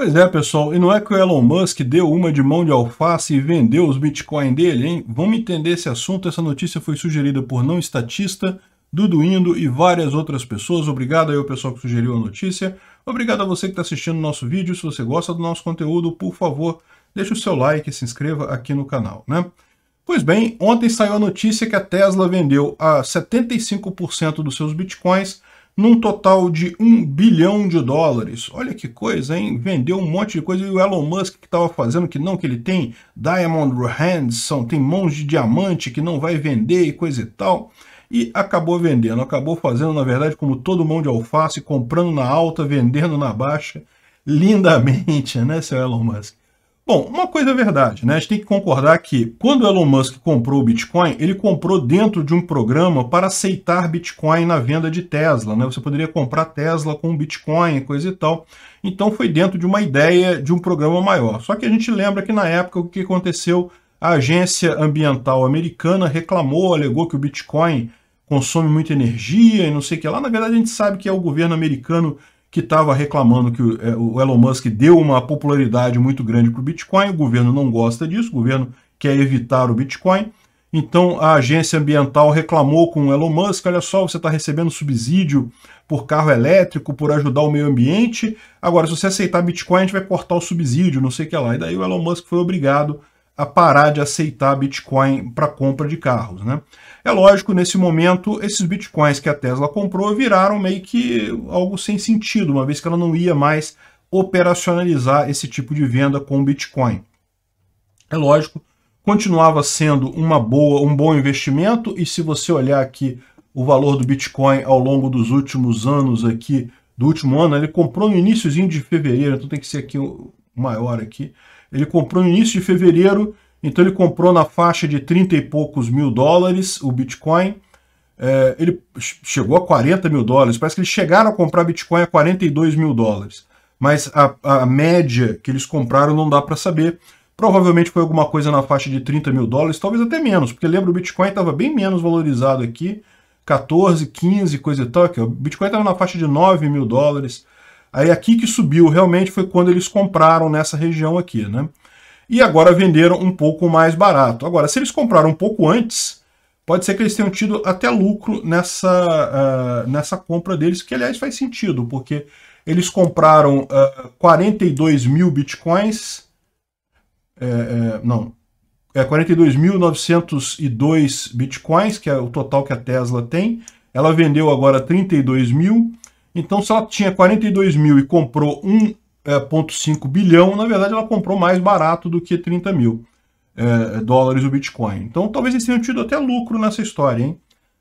Pois é, pessoal, e não é que o Elon Musk deu uma de mão de alface e vendeu os Bitcoin dele, hein? Vamos entender esse assunto, essa notícia foi sugerida por Não Estatista, Dudu Indo e várias outras pessoas. Obrigado aí ao pessoal que sugeriu a notícia. Obrigado a você que está assistindo o nosso vídeo. Se você gosta do nosso conteúdo, por favor, deixe o seu like e se inscreva aqui no canal, né? Pois bem, ontem saiu a notícia que a Tesla vendeu a 75% dos seus bitcoins num total de 1 bilhão de dólares. Olha que coisa, hein? Vendeu um monte de coisa e o Elon Musk que estava fazendo que não, que ele tem diamond hands, são, tem mãos de diamante que não vai vender e coisa e tal. E acabou vendendo, acabou fazendo, na verdade, como todo mão de alface, comprando na alta, vendendo na baixa, lindamente, né, seu Elon Musk? Bom, uma coisa é verdade, né? A gente tem que concordar que quando Elon Musk comprou o Bitcoin, ele comprou dentro de um programa para aceitar Bitcoin na venda de Tesla, né? Você poderia comprar Tesla com Bitcoin, coisa e tal. Então foi dentro de uma ideia de um programa maior. Só que a gente lembra que na época o que aconteceu, a agência ambiental americana reclamou, alegou que o Bitcoin consome muita energia e não sei o que lá. Na verdade, a gente sabe que é o governo americano que estava reclamando que é, o, Elon Musk deu uma popularidade muito grande para o Bitcoin, o governo não gosta disso, o governo quer evitar o Bitcoin. Então a agência ambiental reclamou com o Elon Musk: olha só, você está recebendo subsídio por carro elétrico, por ajudar o meio ambiente. Agora, se você aceitar Bitcoin, a gente vai cortar o subsídio, não sei o que lá. E daí o Elon Musk foi obrigado a parar de aceitar Bitcoin para compra de carros. Né? É lógico, nesse momento, esses Bitcoins que a Tesla comprou viraram meio que algo sem sentido, uma vez que ela não ia mais operacionalizar esse tipo de venda com Bitcoin. É lógico, continuava sendo uma boa, um bom investimento e se você olhar aqui o valor do Bitcoin ao longo dos últimos anos aqui, do último ano, ele comprou no iníciozinho de fevereiro, então tem que ser aqui o maior aqui, ele comprou no início de fevereiro, então ele comprou na faixa de 30 e poucos mil dólares o Bitcoin. É, ele chegou a 40 mil dólares, parece que eles chegaram a comprar Bitcoin a 42 mil dólares. Mas a, a média que eles compraram não dá para saber. Provavelmente foi alguma coisa na faixa de 30 mil dólares, talvez até menos, porque lembra, o Bitcoin estava bem menos valorizado aqui, 14, 15, coisa e tal. Aqui, o Bitcoin estava na faixa de 9 mil dólares, Aí aqui que subiu, realmente foi quando eles compraram nessa região aqui, né? E agora venderam um pouco mais barato. Agora, se eles compraram um pouco antes, pode ser que eles tenham tido até lucro nessa, uh, nessa compra deles, que aliás faz sentido, porque eles compraram uh, ah, 42 mil bitcoins, é, é, não, é 42.902 bitcoins, que é o total que a Tesla tem. Ela vendeu agora 32 mil, então, se ela tinha 42 mil e comprou 1,5 é, bilhão, na verdade ela comprou mais barato do que 30 mil é, dólares o Bitcoin. Então, talvez eles tenham tido até lucro nessa história, hein?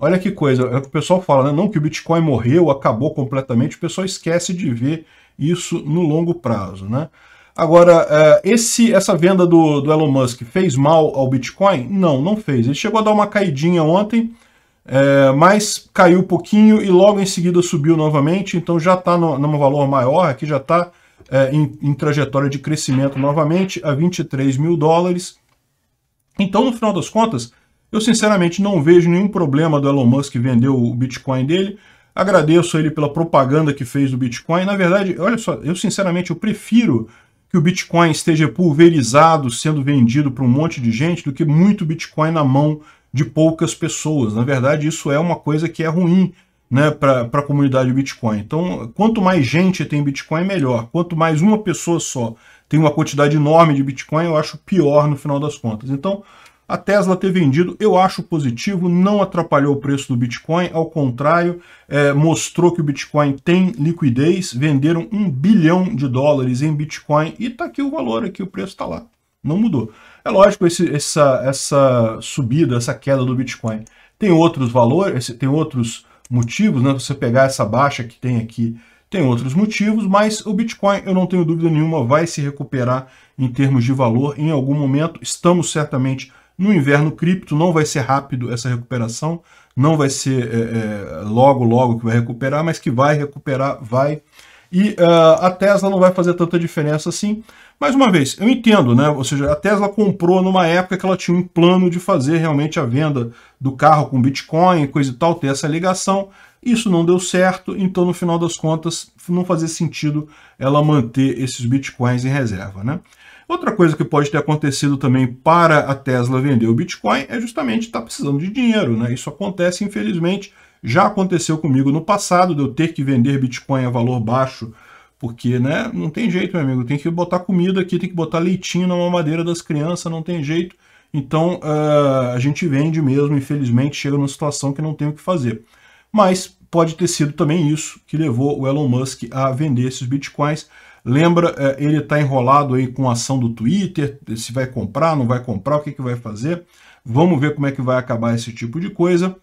Olha que coisa, é o que o pessoal fala, né? não que o Bitcoin morreu, acabou completamente, o pessoal esquece de ver isso no longo prazo. Né? Agora, é, esse, essa venda do, do Elon Musk fez mal ao Bitcoin? Não, não fez. Ele chegou a dar uma caidinha ontem, é, mas caiu um pouquinho e logo em seguida subiu novamente, então já está num valor maior, aqui já está é, em, em trajetória de crescimento novamente a 23 mil dólares. Então, no final das contas, eu sinceramente não vejo nenhum problema do Elon Musk vender o Bitcoin dele. Agradeço a ele pela propaganda que fez do Bitcoin. Na verdade, olha só, eu sinceramente eu prefiro que o Bitcoin esteja pulverizado, sendo vendido para um monte de gente, do que muito Bitcoin na mão de poucas pessoas. Na verdade, isso é uma coisa que é ruim né, para a comunidade Bitcoin. Então, quanto mais gente tem Bitcoin, melhor. Quanto mais uma pessoa só tem uma quantidade enorme de Bitcoin, eu acho pior no final das contas. Então, a Tesla ter vendido, eu acho positivo, não atrapalhou o preço do Bitcoin, ao contrário, é, mostrou que o Bitcoin tem liquidez, venderam um bilhão de dólares em Bitcoin e está aqui o valor, aqui o preço está lá. Não mudou. É lógico esse, essa, essa subida, essa queda do Bitcoin. Tem outros valores, tem outros motivos, né? Você pegar essa baixa que tem aqui, tem outros motivos, mas o Bitcoin, eu não tenho dúvida nenhuma, vai se recuperar em termos de valor em algum momento. Estamos certamente no inverno cripto, não vai ser rápido essa recuperação, não vai ser é, é, logo, logo que vai recuperar, mas que vai recuperar, vai recuperar e uh, a Tesla não vai fazer tanta diferença assim. Mais uma vez, eu entendo, né? Ou seja, a Tesla comprou numa época que ela tinha um plano de fazer realmente a venda do carro com Bitcoin e coisa e tal, ter essa ligação. Isso não deu certo, então no final das contas não fazia sentido ela manter esses bitcoins em reserva, né? Outra coisa que pode ter acontecido também para a Tesla vender o Bitcoin é justamente estar tá precisando de dinheiro, né? Isso acontece, infelizmente, já aconteceu comigo no passado de eu ter que vender Bitcoin a valor baixo, porque né, não tem jeito, meu amigo, tem que botar comida aqui, tem que botar leitinho na mamadeira das crianças, não tem jeito. Então uh, a gente vende mesmo, infelizmente chega numa situação que não tem o que fazer. Mas pode ter sido também isso que levou o Elon Musk a vender esses bitcoins. Lembra, uh, ele está enrolado aí com a ação do Twitter, se vai comprar, não vai comprar, o que, que vai fazer. Vamos ver como é que vai acabar esse tipo de coisa.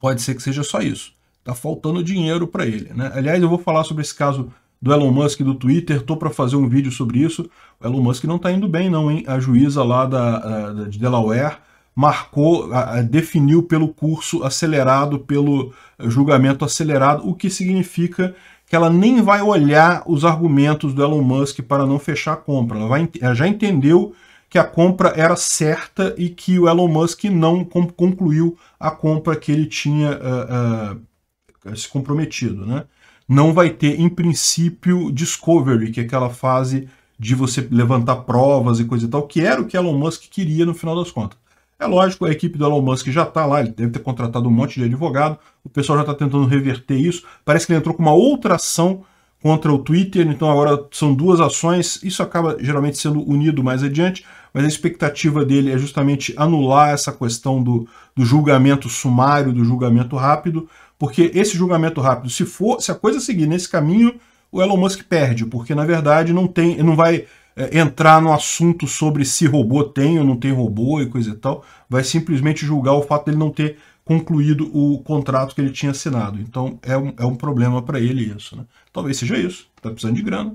Pode ser que seja só isso. Está faltando dinheiro para ele. Né? Aliás, eu vou falar sobre esse caso do Elon Musk do Twitter. Estou para fazer um vídeo sobre isso. O Elon Musk não está indo bem, não, hein? A juíza lá da, da de Delaware marcou, a, a, definiu pelo curso acelerado, pelo julgamento acelerado, o que significa que ela nem vai olhar os argumentos do Elon Musk para não fechar a compra. Ela, vai, ela já entendeu que a compra era certa e que o Elon Musk não concluiu a compra que ele tinha uh, uh, se comprometido. Né? Não vai ter, em princípio, Discovery, que é aquela fase de você levantar provas e coisa e tal, que era o que Elon Musk queria no final das contas. É lógico, a equipe do Elon Musk já está lá, ele deve ter contratado um monte de advogado, o pessoal já está tentando reverter isso. Parece que ele entrou com uma outra ação contra o Twitter, então agora são duas ações, isso acaba geralmente sendo unido mais adiante, mas a expectativa dele é justamente anular essa questão do, do julgamento sumário, do julgamento rápido, porque esse julgamento rápido, se for, se a coisa seguir nesse caminho, o Elon Musk perde, porque na verdade não tem, não vai é, entrar no assunto sobre se robô tem ou não tem robô e coisa e tal, vai simplesmente julgar o fato dele não ter concluído o contrato que ele tinha assinado. Então é um, é um problema para ele isso. Né? Talvez seja isso, está precisando de grana,